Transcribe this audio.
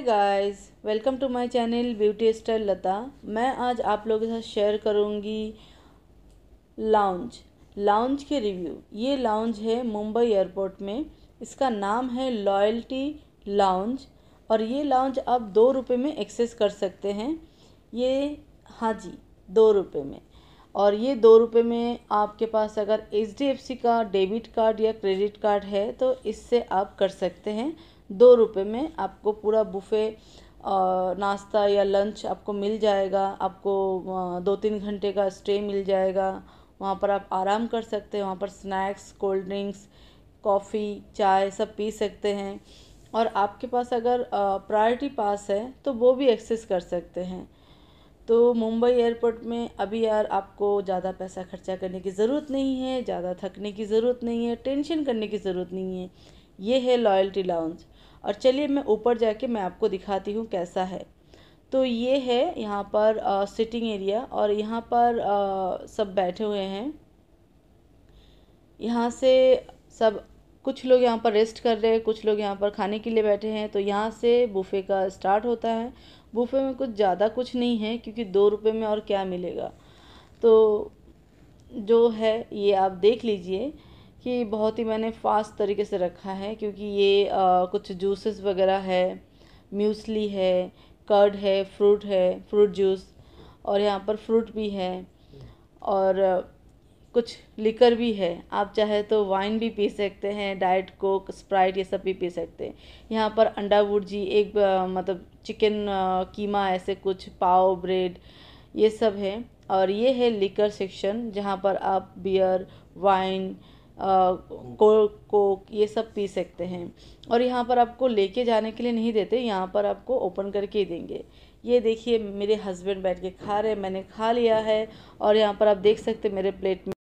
hi guys welcome to my channel beauty style Lata मैं आज आप लोगों के साथ शेयर करूंगी लाउंज लाउंज के रिव्यू ये लाउंज है मुंबई एयरपोर्ट में इसका नाम है लॉयल्टी लाउंज और ये लाउंज आप दो रुपये में एक्सेस कर सकते हैं ये हाँ जी दो रुपये में और ये दो रुपये में आपके पास अगर एच डी एफ सी का डेबिट कार्ड या क्रेडिट कार्ड है तो इससे आप कर सकते हैं दो रुपये में आपको पूरा बुफे नाश्ता या लंच आपको मिल जाएगा आपको दो तीन घंटे का स्टे मिल जाएगा वहाँ पर आप आराम कर सकते हैं वहाँ पर स्नैक्स कोल्ड ड्रिंक्स कॉफ़ी चाय सब पी सकते हैं और आपके पास अगर प्रायोरिटी पास है तो वो भी एक्सेस कर सकते हैं तो मुंबई एयरपोर्ट में अभी यार आपको ज़्यादा पैसा खर्चा करने की ज़रूरत नहीं है ज़्यादा थकने की ज़रूरत नहीं है टेंशन करने की ज़रूरत नहीं है ये है लॉयल्टी लाउंज और चलिए मैं ऊपर जाके मैं आपको दिखाती हूँ कैसा है तो ये है यहाँ पर आ, सिटिंग एरिया और यहाँ पर आ, सब बैठे हुए हैं यहाँ से सब कुछ लोग यहाँ पर रेस्ट कर रहे हैं कुछ लोग यहाँ पर खाने के लिए बैठे हैं तो यहाँ से बुफ़े का स्टार्ट होता है बुफ़े में कुछ ज़्यादा कुछ नहीं है क्योंकि दो रुपये में और क्या मिलेगा तो जो है ये आप देख लीजिए कि बहुत ही मैंने फास्ट तरीके से रखा है क्योंकि ये आ, कुछ जूसेस वगैरह है म्यूसली है कर्ड है फ्रूट है फ्रूट जूस और यहाँ पर फ्रूट भी है और कुछ लिकर भी है आप चाहे तो वाइन भी पी सकते हैं डाइट कोक स्प्राइट ये सब भी पी सकते हैं यहाँ पर अंडा भुर्जी एक मतलब चिकन कीमा ऐसे कुछ पाव ब्रेड ये सब है और ये है लिकर सेक्शन जहाँ पर आप बियर वाइन को कोक ये सब पी सकते हैं और यहाँ पर आपको लेके जाने के लिए नहीं देते यहाँ पर आपको ओपन करके ही देंगे ये देखिए मेरे हस्बैंड बैठ के खा रहे हैं मैंने खा लिया है और यहाँ पर आप देख सकते मेरे प्लेट में